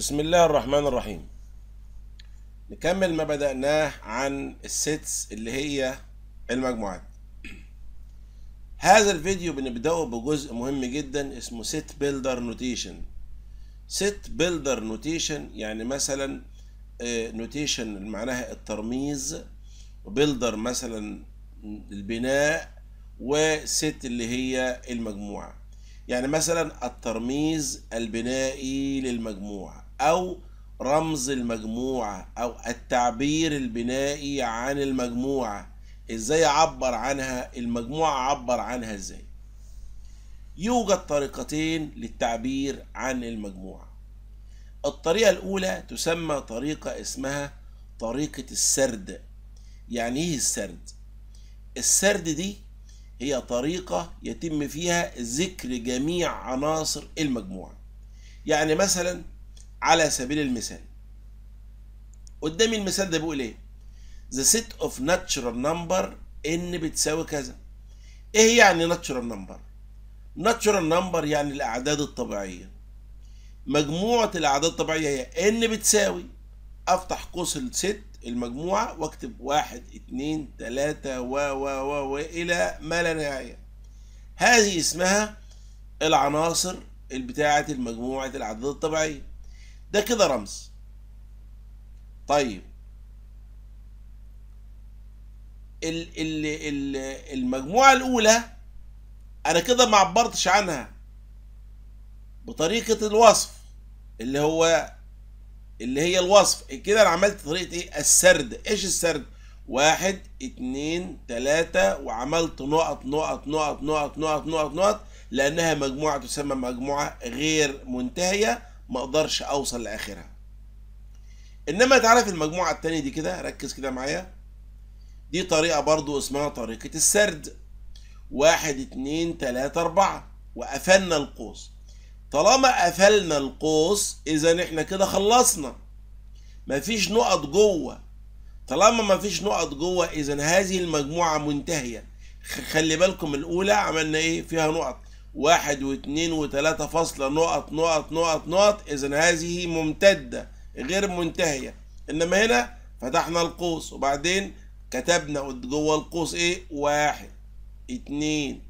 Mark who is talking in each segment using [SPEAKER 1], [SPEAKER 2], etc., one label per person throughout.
[SPEAKER 1] بسم الله الرحمن الرحيم نكمل ما بدأناه عن السيتس اللي هي المجموعات هذا الفيديو بنبدأه بجزء مهم جدا اسمه سيت بيلدر نوتيشن سيت بيلدر نوتيشن يعني مثلا نوتيشن آه، معناها الترميز وبيلدر مثلا البناء وست اللي هي المجموعة يعني مثلا الترميز البنائي للمجموعة أو رمز المجموعة أو التعبير البنائي عن المجموعة إزاي أعبر عنها المجموعة عبر عنها إزاي يوجد طريقتين للتعبير عن المجموعة الطريقة الأولى تسمى طريقة اسمها طريقة السرد يعني إيه السرد؟ السرد دي هي طريقة يتم فيها ذكر جميع عناصر المجموعة يعني مثلا على سبيل المثال قدامي المثال ده بيقول ايه the set of natural number n بتساوي كذا ايه يعني natural number natural number يعني الاعداد الطبيعيه مجموعه الاعداد الطبيعيه هي n بتساوي افتح قوس الست المجموعه واكتب واحد اتنين تلاته و و و و الى ما لا نهايه هذه اسمها العناصر بتاعه المجموعه الاعداد الطبيعيه ده كده رمز طيب ال ال ال المجموعة الأولى أنا كده ما عبرتش عنها بطريقة الوصف اللي هو اللي هي الوصف كده أنا عملت طريقة إيه السرد إيش السرد واحد اتنين تلاتة وعملت نقط نقط نقط نقط نقط نقط نقط لأنها مجموعة تسمى مجموعة غير منتهية ما اقدرش اوصل لاخرها انما تعالى في المجموعه الثانيه دي كده ركز كده معايا دي طريقه برضو اسمها طريقه السرد واحد اتنين تلاتة اربعة وقفلنا القوس طالما قفلنا القوس اذا احنا كده خلصنا مفيش نقط جوه طالما مفيش نقط جوه اذا هذه المجموعه منتهيه خلي بالكم الاولى عملنا ايه فيها نقط واحد واثنين وثلاثة فاصلة نقط نقط نقط نقط إذا هذه ممتدة غير منتهية إنما هنا فتحنا القوس وبعدين كتبنا جوه القوس إيه واحد اتنين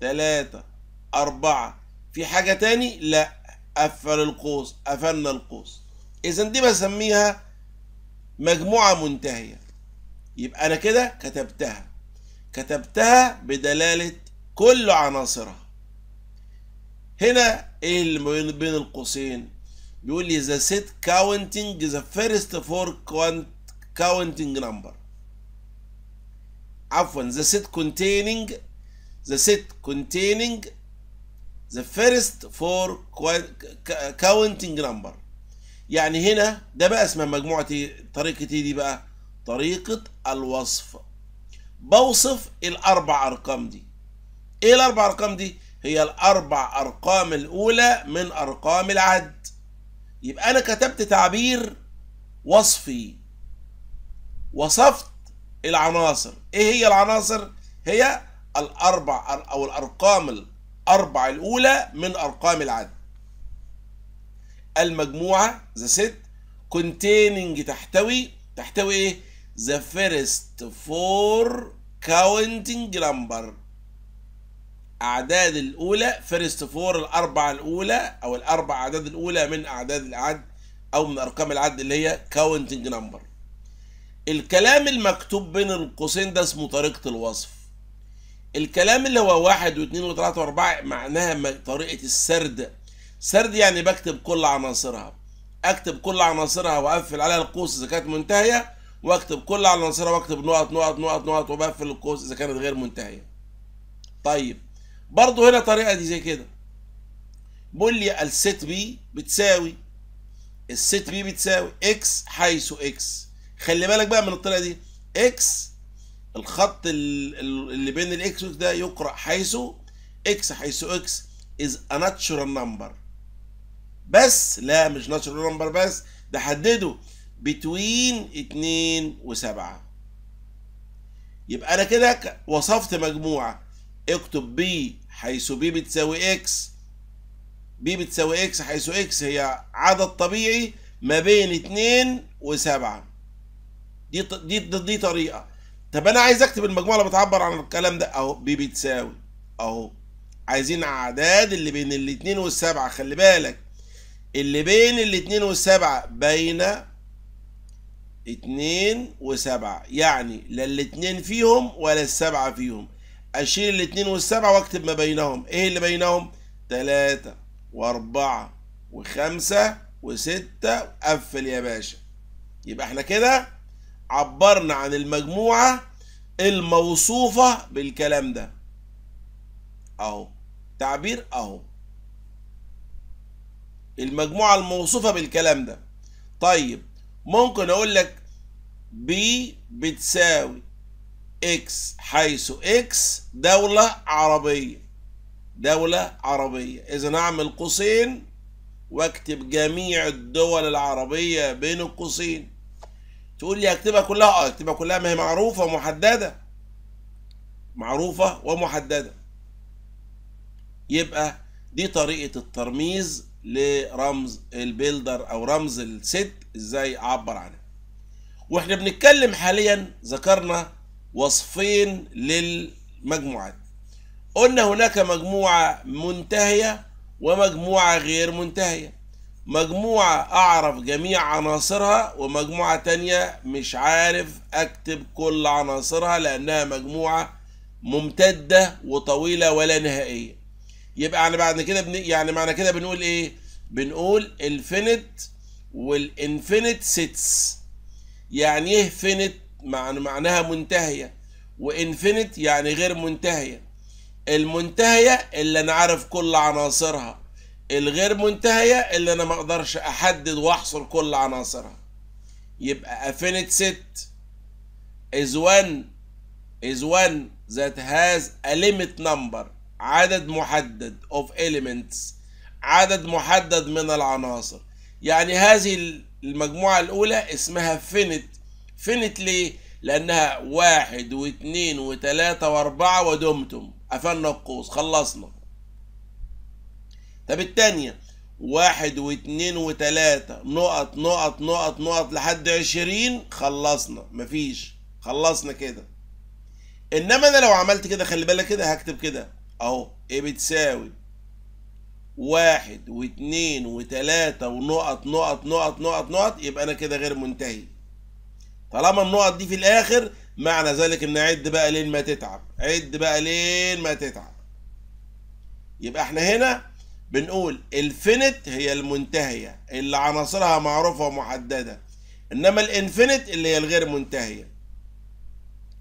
[SPEAKER 1] تلاتة أربعة في حاجة تاني لا قفل القوس قفلنا القوس إذا دي بسميها مجموعة منتهية يبقى أنا كده كتبتها كتبتها بدلالة كل عناصرها هنا ايه اللي بين القوسين بيقول لي the set counting the first four counting number عفوا the set containing the set containing the first four counting number يعني هنا ده بقى اسمها مجموعة طريقة ايه دي بقى طريقة الوصف بوصف الاربع ارقام دي ايه الاربع ارقام دي هي الأربع أرقام الأولى من أرقام العد يبقى أنا كتبت تعبير وصفي وصفت العناصر إيه هي العناصر؟ هي الأربع أو الأرقام الأربع الأولى من أرقام العد المجموعة the set containing تحتوي تحتوي إيه؟ the first four counting number أعداد الأولى فيرست فور الاربعه الأولى أو الأربع أعداد الأولى من أعداد العد أو من أرقام العد اللي هي كاونتنج نمبر الكلام المكتوب بين القوسين ده اسمه طريقة الوصف الكلام اللي هو واحد واثنين وثلاثة وأربعة معناها طريقة السرد سرد يعني بكتب كل عناصرها أكتب كل عناصرها وأقفل عليها القوس إذا كانت منتهية وأكتب كل عناصرها وأكتب نقط نقط نقط نقط وبقفل القوس إذا كانت غير منتهية طيب برضه هنا طريقه دي زي كده بقول لي الست بي بتساوي الست بي بتساوي اكس حيث اكس خلي بالك بقى من الطريقه دي اكس الخط اللي بين الاكس ده يقرا حيث اكس حيث اكس از ا ناتشورال نمبر بس لا مش ناتشورال نمبر بس ده حدده بتوين 2 و7 يبقى انا كده وصفت مجموعه اكتب بي حيث بي بتساوي اكس بي بتساوي اكس حيث اكس هي عدد طبيعي ما بين اتنين وسبعة دي دي دي طريقة طب انا عايز اكتب المجموعة اللي بتعبر عن الكلام ده اهو بي بتساوي اهو عايزين اعداد اللي بين الاتنين والسبعة خلي بالك اللي بين الاتنين والسبعة بين اتنين وسبعة يعني لا الاتنين فيهم ولا السبعة فيهم اشيل الاتنين والسبعة واكتب ما بينهم ايه اللي بينهم تلاتة واربعة وخمسة وستة قفل يا باشا يبقى احنا كده عبرنا عن المجموعة الموصوفة بالكلام ده اهو تعبير اهو المجموعة الموصوفة بالكلام ده طيب ممكن اقول لك ب بتساوي اكس حيث اكس دولة عربية دولة عربية اذا اعمل قوسين واكتب جميع الدول العربية بين القوسين تقول لي اكتبها كلها اه اكتبها كلها ما هي معروفة ومحددة معروفة ومحددة يبقى دي طريقة الترميز لرمز البيلدر او رمز الست ازاي اعبر عنها واحنا بنتكلم حاليا ذكرنا وصفين للمجموعات قلنا هناك مجموعة منتهية ومجموعة غير منتهية مجموعة أعرف جميع عناصرها ومجموعة تانية مش عارف أكتب كل عناصرها لأنها مجموعة ممتدة وطويلة ولا نهائية يبقى يعني بعد كده بن... يعني معنى كده بنقول إيه؟ بنقول الفينت والانفينيت سيتس يعني إيه فينت؟ معناها منتهية وانفينيت يعني غير منتهية المنتهية اللي انا عارف كل عناصرها الغير منتهية اللي انا مقدرش احدد واحصر كل عناصرها يبقى أفينيت ست إز وان إز وان ذات هاز أليمت نمبر عدد محدد of elements عدد محدد من العناصر يعني هذه المجموعة الأولى اسمها finite فنت ليه؟ لأنها واحد واثنين وثلاثة وأربعة ودمتم قفلنا القوس خلصنا طب التانية واحد واثنين وتلاتة نقط نقط نقط نقط لحد عشرين خلصنا مفيش خلصنا كده انما انا لو عملت كده خلي بالك كده هكتب كده اهو ايه بتساوي واحد واثنين وتلاتة ونقط نقط نقط نقط نقط يبقى انا كده غير منتهي طالما النقط دي في الاخر معنى ذلك ان عد بقى لين ما تتعب عد بقى لين ما تتعب يبقى احنا هنا بنقول الفينت هي المنتهية اللي عناصرها معروفة ومحددة انما الانفينيت اللي هي الغير منتهية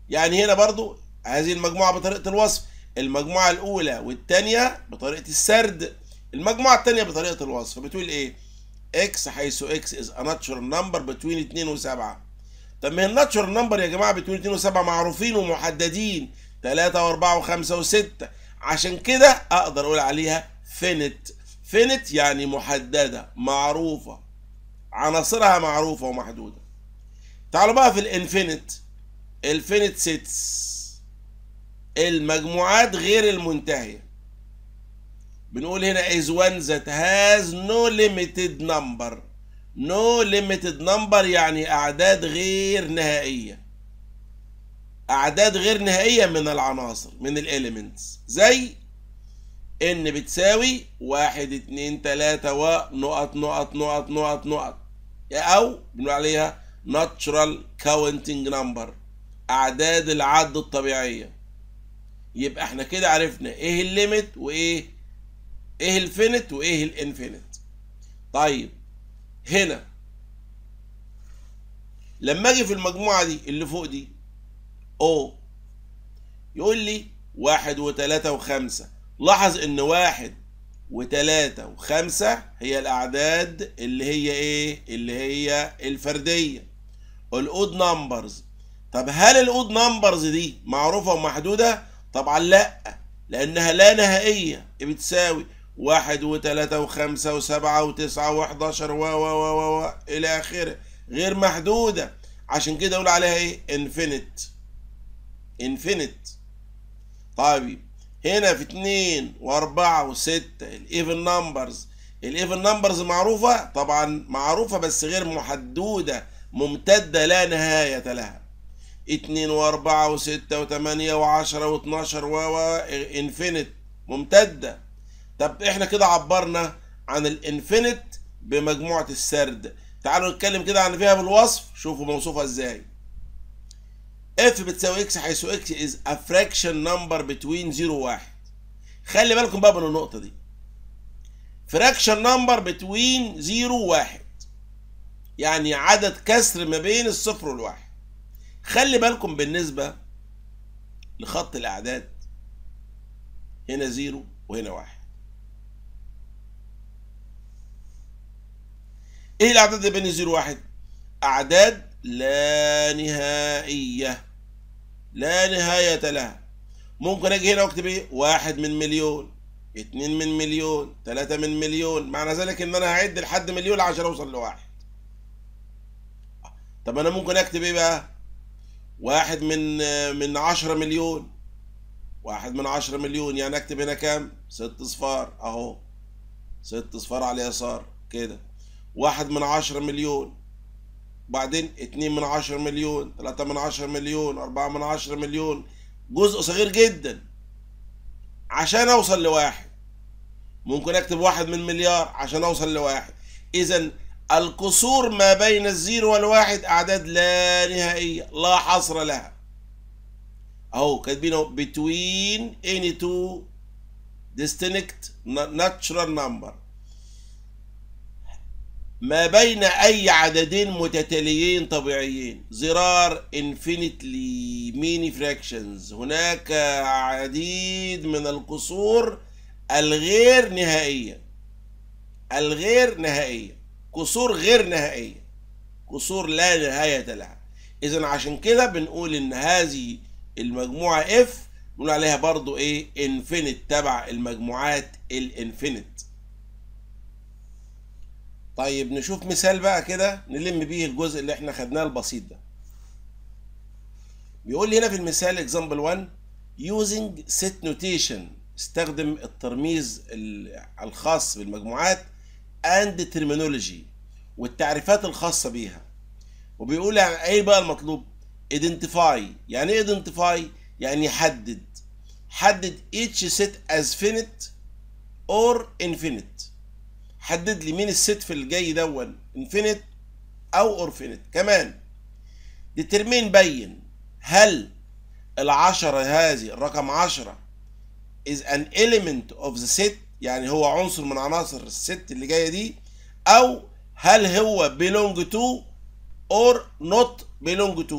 [SPEAKER 1] يعني هنا برضو هذه المجموعة بطريقة الوصف المجموعة الاولى والتانية بطريقة السرد المجموعة التانية بطريقة الوصف بتقول ايه اكس حيث اكس از ا ناتشورال نمبر بتوين 2 و 7 طب ما الناتشر الناتشورال نمبر يا جماعه بتقول 2 و7 معروفين ومحددين 3 و4 و5 و6 عشان كده اقدر اقول عليها فينت فينت يعني محدده معروفه عناصرها معروفه ومحدوده تعالوا بقى في الانفينيت الفينيت سيتس المجموعات غير المنتهيه بنقول هنا از وان ذات هاز نو ليميتد نمبر نو ليميتد نمبر يعني اعداد غير نهائيه اعداد غير نهائيه من العناصر من الإيليمنتس زي ان بتساوي واحد اتنين تلاتة ونقط نقط نقط نقط نقط او بنقول عليها natural counting number اعداد العد الطبيعيه يبقى احنا كده عرفنا ايه الليميت وايه ايه الفينت وايه الانفينت طيب هنا لما اجي في المجموعه دي اللي فوق دي او يقول لي واحد وتلاتة وخمسة لاحظ ان واحد وتلاتة وخمسة هي الاعداد اللي هي ايه اللي هي الفردية الاود نمبرز طب هل الاود نمبرز دي معروفة ومحدودة طبعا لا لانها لا نهائية بتساوي واحد وثلاثة وخمسة وسبعة وتسعة وحداشر و و و و إلى آخره غير محدودة عشان كده أقول عليها إيه؟ إنفينيت إنفينيت طيب هنا في اتنين وأربعة وستة الإيفن نمبرز الإيفن نمبرز معروفة طبعا معروفة بس غير محدودة ممتدة لا نهاية لها اتنين وأربعة وستة وتمانية وعشرة واتناشر و و إنفينيت ممتدة طب احنا كده عبرنا عن الانفينيت بمجموعة السرد تعالوا نتكلم كده عن فيها بالوصف شوفوا موصوفة ازاي اف بتساوي اكس حيث اكس از a fraction number between 0 و 1 خلي بالكم بقى من النقطة دي fraction number between 0 و 1 يعني عدد كسر ما بين الصفر والواحد خلي بالكم بالنسبة لخط الأعداد هنا 0 وهنا 1 ايه الاعداد اللي بين الزيرو واحد اعداد لا نهائية لا نهاية لها ممكن اجي هنا واكتب ايه واحد من مليون اتنين من مليون تلاتة من مليون معنى ذلك ان انا هعد لحد مليون عشان اوصل لواحد طب انا ممكن اكتب ايه بقى واحد من من عشرة مليون واحد من عشرة مليون يعني اكتب هنا كام ست صفار اهو ست صفار على اليسار كده واحد من عشرة مليون بعدين اتنين من عشرة مليون تلاتة من عشرة مليون أربعة من عشرة مليون جزء صغير جدا عشان أوصل لواحد ممكن أكتب واحد من مليار عشان أوصل لواحد إذا القصور ما بين الزيرو والواحد أعداد لا نهائية لا حصر لها أهو كاتبينه between any two distinct natural number ما بين أي عددين متتاليين طبيعيين زرار انفينيتلي ميني فراكشنز هناك عديد من القصور الغير نهائية الغير نهائية قصور غير نهائية قصور لا نهاية لها إذا عشان كده بنقول إن هذه المجموعة اف بنقول عليها برضو إيه انفينيت تبع المجموعات الانفينيت طيب نشوف مثال بقى كده نلم بيه الجزء اللي احنا خدناه البسيط ده بيقول لي هنا في المثال example 1 using set notation استخدم الترميز الخاص بالمجموعات and terminology والتعريفات الخاصة بيها وبيقول يعني ايه بقى المطلوب identify يعني ايه identify يعني حدد حدد each set as finite or infinite حدد لي مين الست في الجاي دون انفينيت او اورفينيت كمان ديترمين بين هل العشرة هذه الرقم عشرة is an element of the set يعني هو عنصر من عناصر الست اللي جاية دي أو هل هو belong to or not belong to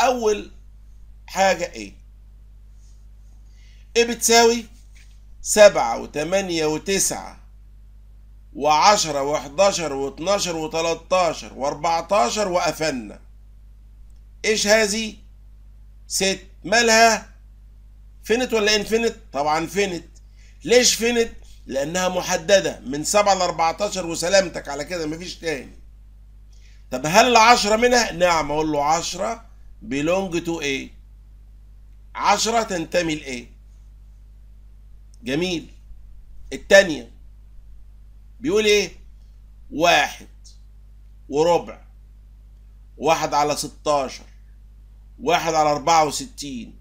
[SPEAKER 1] أول حاجة إيه؟ إيه بتساوي سبعة وتمانية وتسعة و10 و11 و12 و13 و14 وقفلنا ايش هذه ست مالها فينت ولا انفينيت طبعا فينت ليش فينت لانها محدده من 7 ل 14 وسلامتك على كده مفيش تاني طب هل 10 منها نعم اقول له 10 بيلونج تو ايه 10 تنتمي لايه جميل الثانيه بيقول ايه واحد وربع واحد على ستاشر واحد على اربعة وستين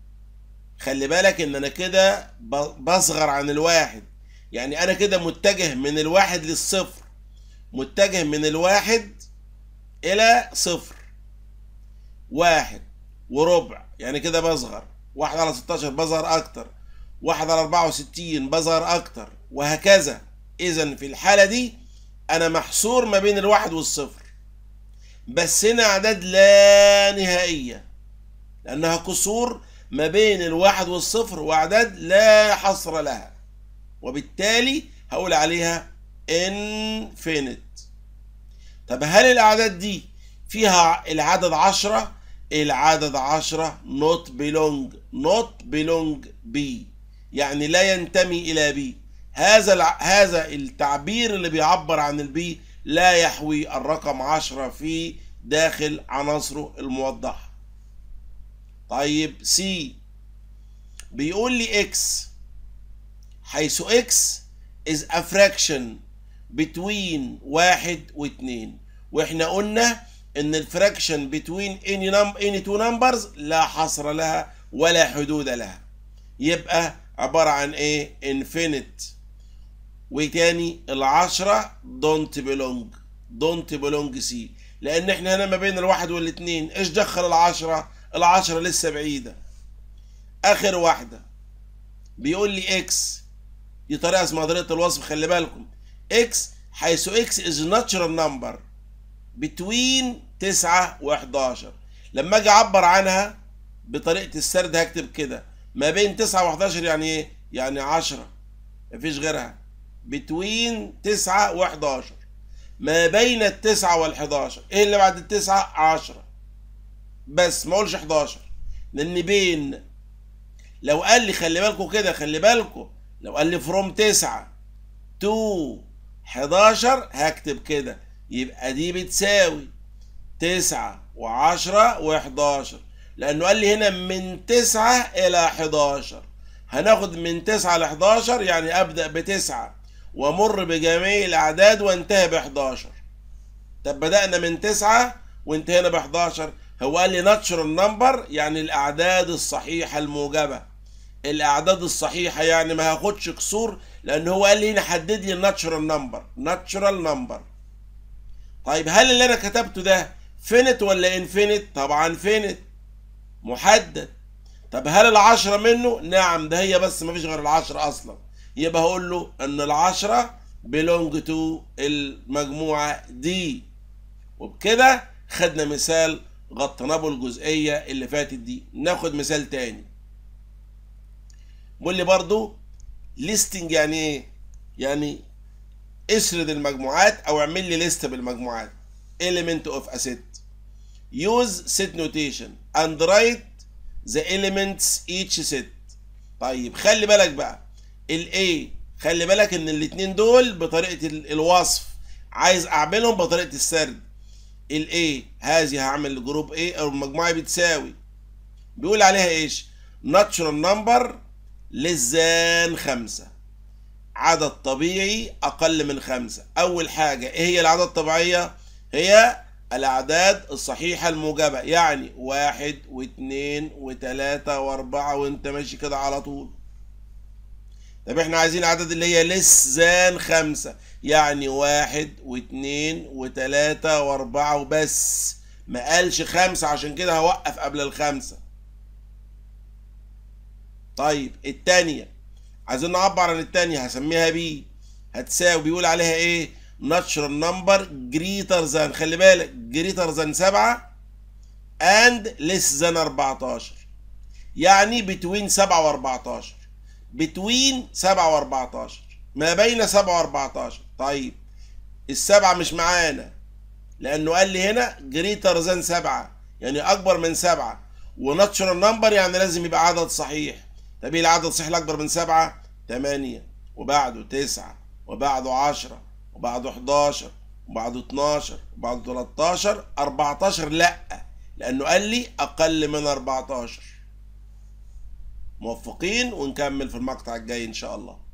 [SPEAKER 1] خلي بالك ان انا كده بصغر عن الواحد يعني انا كده متجه من الواحد للصفر متجه من الواحد الى صفر واحد وربع يعني كده بصغر واحد على ستاشر بصغر اكتر واحد على اربعة وستين بصغر اكتر وهكذا اذا في الحالة دي انا محصور ما بين الواحد والصفر بس هنا اعداد لا نهائية لانها قصور ما بين الواحد والصفر واعداد لا حصر لها وبالتالي هقول عليها انفينيت طب هل الاعداد دي فيها العدد عشرة العدد عشرة not belong not belong بي يعني لا ينتمي الى بي هذا الع... هذا التعبير اللي بيعبر عن البي لا يحوي الرقم عشرة في داخل عناصره الموضحة طيب سي بيقول لي اكس حيث اكس is a fraction between واحد واثنين واحنا قلنا ان الفراكشن between any number any two numbers لا حصر لها ولا حدود لها يبقى عبارة عن ايه infinite وتاني العشرة دونت بلونج دونت بلونج سي لان احنا هنا ما بين الواحد والاتنين ايش دخل العشرة العشرة لسه بعيدة اخر واحدة بيقول لي اكس دي طريقة اسمها طريقة الوصف خلي بالكم اكس حيث اكس از ناتشرال نمبر بتوين تسعة و11 لما اجي اعبر عنها بطريقة السرد هكتب كده ما بين تسعة و11 يعني ايه يعني عشرة مفيش غيرها between 9 و11 ما بين التسعة والحداشر ايه اللي بعد التسعة عشرة بس ما اقولش 11 لان بين لو قال لي خلي بالكم كده خلي بالكم لو قال لي فروم 9 تو 11 هكتب كده يبقى دي بتساوي 9 و10 و11 لانه قال لي هنا من 9 الى 11 هناخد من 9 ل 11 يعني ابدا بتسعة ومر بجميع الأعداد وانتهي ب 11 طب بدأنا من 9 وانتهينا ب 11 هو قال لي ناتشر النمبر يعني الأعداد الصحيحة الموجبة الأعداد الصحيحة يعني ما هاخدش كسور لأن هو قال لي هنا حدد لي الناتشرال نمبر ناتشرال نمبر طيب هل اللي أنا كتبته ده فينت ولا انفينت؟ طبعا فينت محدد طب هل العشرة منه؟ نعم ده هي بس مفيش غير العشرة أصلا يبقى هقول له ان العشرة بلونج تو المجموعة دي وبكده خدنا مثال غطيناه بالجزئية اللي فاتت دي ناخد مثال تاني بقول لي برضو ليستنج يعني ايه يعني اسرد المجموعات او اعمل لي ليست بالمجموعات element of a set use set notation and write the elements each set طيب خلي بالك بقى الاي خلي بالك ان الاتنين دول بطريقه الوصف عايز اعملهم بطريقه السرد الاي هذه هعمل جروب اي او المجموعه بتساوي بيقول عليها ايش ناتشورال نمبر للزان خمسة عدد طبيعي أقل من خمسة أول حاجة إيه هي العدد الطبيعية؟ هي الأعداد الصحيحة الموجبة يعني واحد واثنين وثلاثة وأربعة وأنت ماشي كده على طول طب احنا عايزين العدد اللي هي لسان خمسة يعني واحد واثنين وثلاثة واربعة وبس ما قالش خمسة عشان كده هوقف قبل الخمسة طيب التانية عايزين نعبر عن التانية هسميها بي هتساوي بيقول عليها ايه ناتشر نمبر جريتر زان خلي بالك جريتر ذان سبعة اند لس ذان 14 يعني بتوين سبعة و 14 بتوين 7 و14 ما بين 7 و14 طيب السبعة مش معانا لأنه قال لي هنا جريتر ذان سبعة يعني أكبر من سبعة وناتشرال نمبر يعني لازم يبقى عدد صحيح طب إيه العدد الصحيح الأكبر من سبعة؟ 8 وبعده تسعة وبعده عشرة وبعده 11 وبعده 12 وبعده 13 14 لأ لأنه قال لي أقل من 14 موفقين ونكمل في المقطع الجاي ان شاء الله